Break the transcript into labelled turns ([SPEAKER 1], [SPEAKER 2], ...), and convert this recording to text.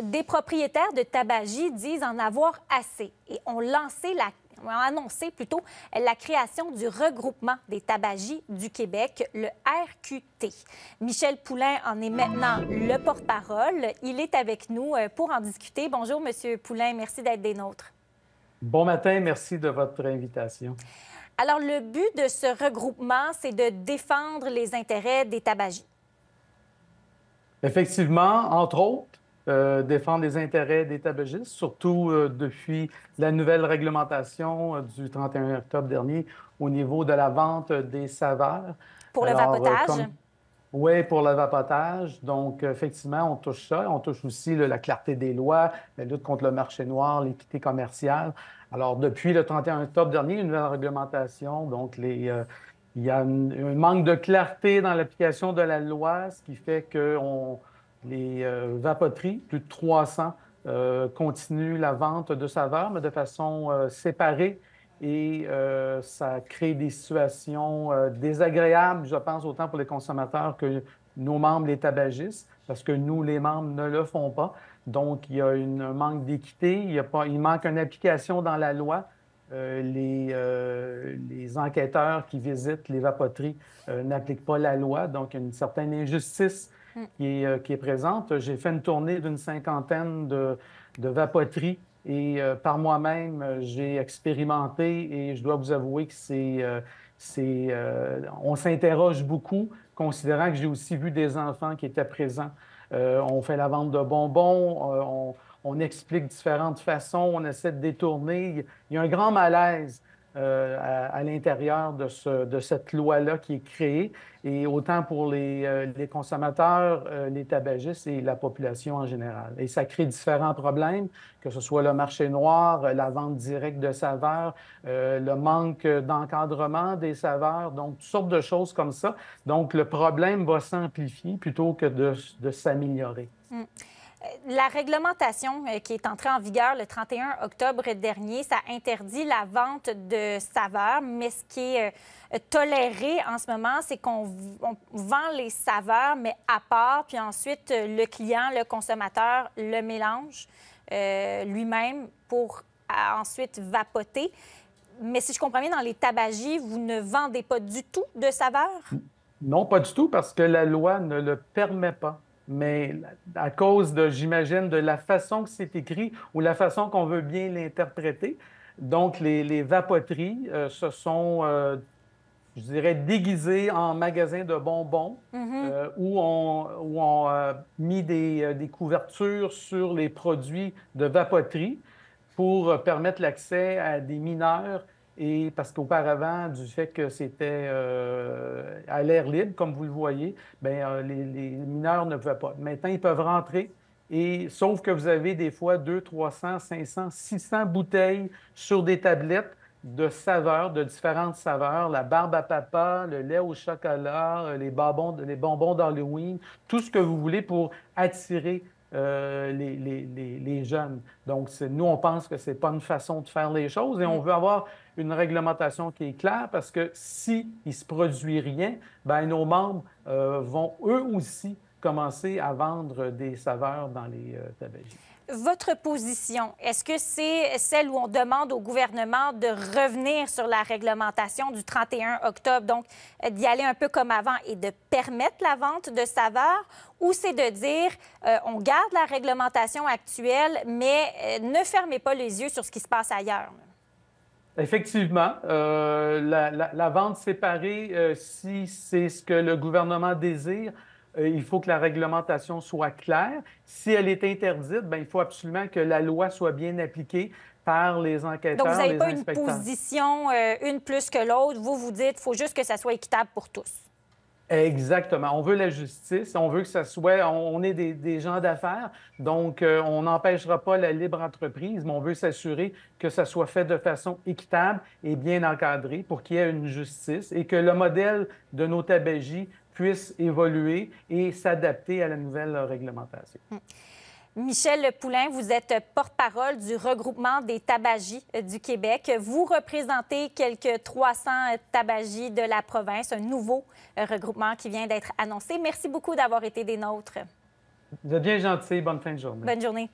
[SPEAKER 1] des propriétaires de tabagie disent en avoir assez et ont lancé annoncé plutôt la création du regroupement des tabagies du Québec, le RQT. Michel Poulain en est maintenant le porte-parole. Il est avec nous euh, pour en discuter. Bonjour, Monsieur Poulain. Merci d'être des nôtres.
[SPEAKER 2] Bon matin. Merci de votre invitation.
[SPEAKER 1] Alors, le but de ce regroupement, c'est de défendre les intérêts des tabagies.
[SPEAKER 2] Effectivement, entre autres, euh, défendre les intérêts des tabagistes, surtout euh, depuis la nouvelle réglementation euh, du 31 octobre dernier au niveau de la vente des saveurs.
[SPEAKER 1] Pour le vapotage?
[SPEAKER 2] Oui, pour le vapotage. Donc, effectivement, on touche ça. On touche aussi la clarté des lois, la lutte contre le marché noir, l'équité commerciale. Alors, depuis le 31 octobre dernier, une nouvelle réglementation. Donc, les, il y a un, un manque de clarté dans l'application de la loi, ce qui fait qu'on les euh, vapoteries, plus de 300, euh, continuent la vente de saveurs, mais de façon euh, séparée. Et ça crée des situations désagréables, je pense, autant pour les consommateurs que nos membres, les tabagistes, parce que nous, les membres, ne le font pas. Donc, il y a un manque d'équité, il, manque une application dans la loi. les, enquêteurs qui visitent les vapoteries n'appliquent pas la loi, donc il y a une certaine injustice euh, qui, est, présente. J'ai fait une tournée d'une cinquantaine de, de vapoteries et euh, par moi-même, euh, j'ai expérimenté et je dois vous avouer que c'est. on s'interroge beaucoup, considérant que j'ai aussi vu des enfants qui étaient présents. on fait la vente de bonbons, on, explique différentes façons, on essaie de détourner. Il y a un grand malaise euh, à, l'intérieur de, ce, de, cette loi-là qui est créée, et autant pour les, euh, les consommateurs, euh, les tabagistes et la population en général. Et ça crée différents problèmes, que ce soit le marché noir, la vente directe de saveurs, le manque d'encadrement des saveurs, donc toutes sortes de choses comme ça. Donc le problème va s'amplifier plutôt que de, de s'améliorer.
[SPEAKER 1] Mm. La réglementation euh, qui est entrée en vigueur le 31 octobre dernier, ça interdit la vente de saveurs, mais ce qui est euh, toléré en ce moment, c'est qu'on vend les saveurs, mais à part, puis ensuite euh, le client, le consommateur, le mélange lui-même pour ensuite vapoter. Mais si je comprends bien, dans les tabagies, vous ne vendez pas du tout de saveurs?
[SPEAKER 2] Non, pas du tout, parce que la loi ne le permet pas mais à cause de, j'imagine, de la façon que c'est écrit ou la façon qu'on veut bien l'interpréter. Donc, les, les vapoteries euh, se sont, euh, je dirais, déguisées en magasins de bonbons mm-hmm. euh, où on, où on a mis des, des, couvertures sur les produits de vapoterie pour permettre l'accès à des mineurs et parce qu'auparavant, du fait que c'était euh, à l'air libre, comme vous le voyez, ben, euh, les, mineurs ne pouvaient pas. Maintenant, ils peuvent rentrer. Et sauf que vous avez des fois 200, 300, 500, 600 bouteilles sur des tablettes de saveurs, de différentes saveurs, la barbe à papa, le lait au chocolat, euh, les les bonbons d'Halloween, tout ce que vous voulez pour attirer euh, les, les, jeunes. Donc, nous, on pense que ce n'est pas une façon de faire les choses et on mm. veut avoir une réglementation qui est claire parce que s'il si ne se produit rien, ben, nos membres euh, vont eux aussi commencer à vendre des saveurs dans les euh,
[SPEAKER 1] votre position, est-ce que c'est celle où on demande au gouvernement de revenir sur la réglementation du 31 octobre, donc euh, d'y aller un peu comme avant et de permettre la vente de saveurs, ou c'est de dire euh, on garde la réglementation actuelle, mais euh, ne fermez pas les yeux sur ce qui se passe ailleurs?
[SPEAKER 2] Effectivement, la, la, vente séparée, si c'est ce que le gouvernement désire, euh, il faut que la réglementation soit claire. Si elle est interdite, ben, il faut absolument que la loi soit bien appliquée par les enquêteurs. Donc, vous n'avez pas une
[SPEAKER 1] position, euh, une plus que l'autre. Vous vous dites, il faut juste que ça soit équitable pour tous.
[SPEAKER 2] Exactement. On veut la justice, on veut que ça soit, on, est des, gens d'affaires, donc euh, on n'empêchera pas la libre entreprise, mais on veut s'assurer que ça soit fait de façon équitable et bien encadrée pour qu'il y ait une justice et que le modèle de nos tabagies puissent évoluer et s'adapter à la nouvelle euh, réglementation. Hmm.
[SPEAKER 1] Michel Poulain, vous êtes porte-parole du regroupement des tabagies euh, du Québec. Vous représentez quelques 300 euh, tabagies de la province, un nouveau regroupement qui vient d'être annoncé. Merci beaucoup d'avoir été des nôtres.
[SPEAKER 2] Vous êtes bien gentil. Bonne fin de journée.
[SPEAKER 1] Bonne journée.